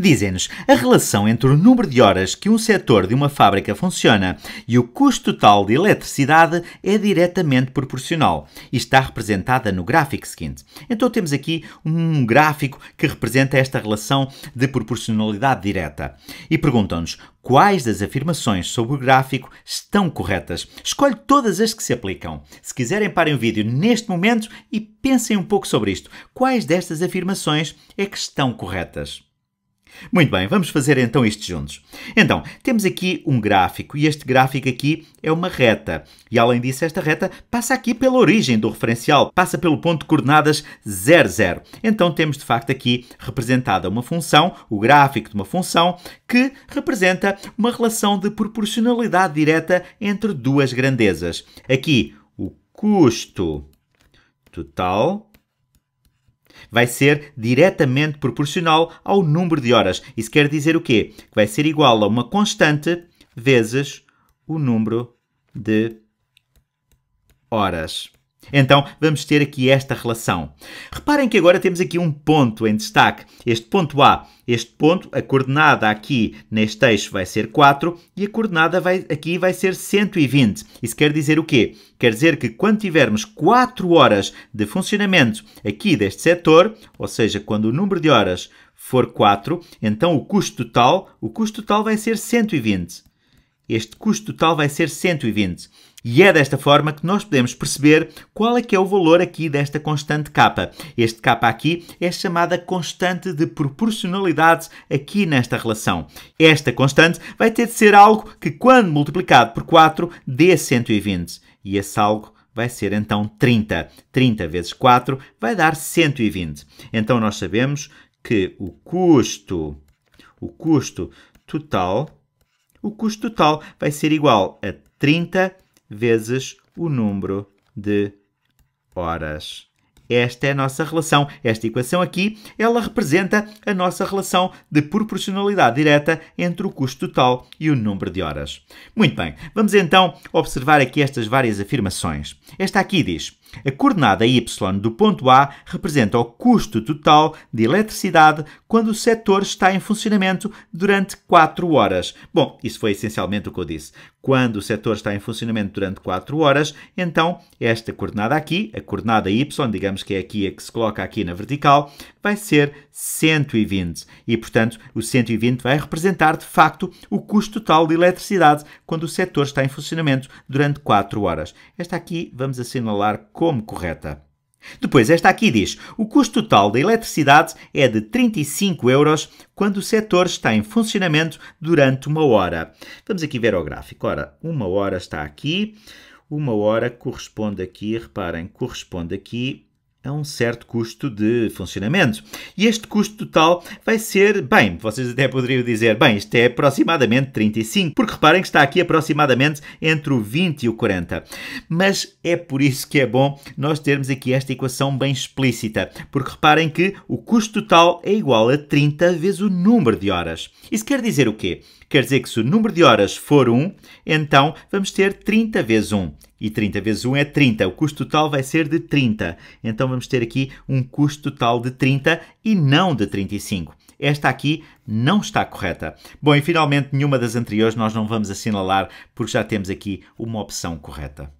Dizem-nos, a relação entre o número de horas que um setor de uma fábrica funciona e o custo total de eletricidade é diretamente proporcional e está representada no gráfico seguinte. Então temos aqui um gráfico que representa esta relação de proporcionalidade direta. E perguntam-nos quais das afirmações sobre o gráfico estão corretas. Escolhe todas as que se aplicam. Se quiserem, parem o vídeo neste momento e pensem um pouco sobre isto. Quais destas afirmações é que estão corretas? Muito bem, vamos fazer então isto juntos. Então, temos aqui um gráfico e este gráfico aqui é uma reta. E além disso, esta reta passa aqui pela origem do referencial, passa pelo ponto de coordenadas 0, 0. Então temos de facto aqui representada uma função, o gráfico de uma função, que representa uma relação de proporcionalidade direta entre duas grandezas. Aqui, o custo total vai ser diretamente proporcional ao número de horas. Isso quer dizer o quê? Que vai ser igual a uma constante vezes o número de horas. Então vamos ter aqui esta relação. Reparem que agora temos aqui um ponto em destaque. Este ponto A, este ponto, a coordenada aqui neste eixo vai ser 4 e a coordenada vai, aqui vai ser 120. Isso quer dizer o quê? Quer dizer que quando tivermos 4 horas de funcionamento aqui deste setor, ou seja, quando o número de horas for 4, então o custo total, o custo total vai ser 120. Este custo total vai ser 120. E é desta forma que nós podemos perceber qual é que é o valor aqui desta constante K. Este K aqui é chamada constante de proporcionalidade aqui nesta relação. Esta constante vai ter de ser algo que, quando multiplicado por 4, dê 120. E esse algo vai ser então 30. 30 vezes 4 vai dar 120. Então nós sabemos que o custo, o custo total o custo total vai ser igual a 30 vezes o número de horas. Esta é a nossa relação. Esta equação aqui, ela representa a nossa relação de proporcionalidade direta entre o custo total e o número de horas. Muito bem, vamos então observar aqui estas várias afirmações. Esta aqui diz: a coordenada y do ponto A representa o custo total de eletricidade quando o setor está em funcionamento durante 4 horas. Bom, isso foi essencialmente o que eu disse quando o setor está em funcionamento durante 4 horas, então esta coordenada aqui, a coordenada y, digamos que é aqui a que se coloca aqui na vertical, vai ser 120. E, portanto, o 120 vai representar, de facto, o custo total de eletricidade quando o setor está em funcionamento durante 4 horas. Esta aqui vamos assinalar como correta. Depois, esta aqui diz: o custo total da eletricidade é de 35 euros quando o setor está em funcionamento durante uma hora. Vamos aqui ver o gráfico. Ora, uma hora está aqui, uma hora corresponde aqui, reparem, corresponde aqui a um certo custo de funcionamento. E este custo total vai ser, bem, vocês até poderiam dizer, bem, isto é aproximadamente 35, porque reparem que está aqui aproximadamente entre o 20 e o 40. Mas é por isso que é bom nós termos aqui esta equação bem explícita, porque reparem que o custo total é igual a 30 vezes o número de horas. Isso quer dizer o quê? Quer dizer que se o número de horas for 1, então vamos ter 30 vezes 1. E 30 vezes 1 é 30. O custo total vai ser de 30. Então vamos ter aqui um custo total de 30 e não de 35. Esta aqui não está correta. Bom, e finalmente nenhuma das anteriores nós não vamos assinalar porque já temos aqui uma opção correta.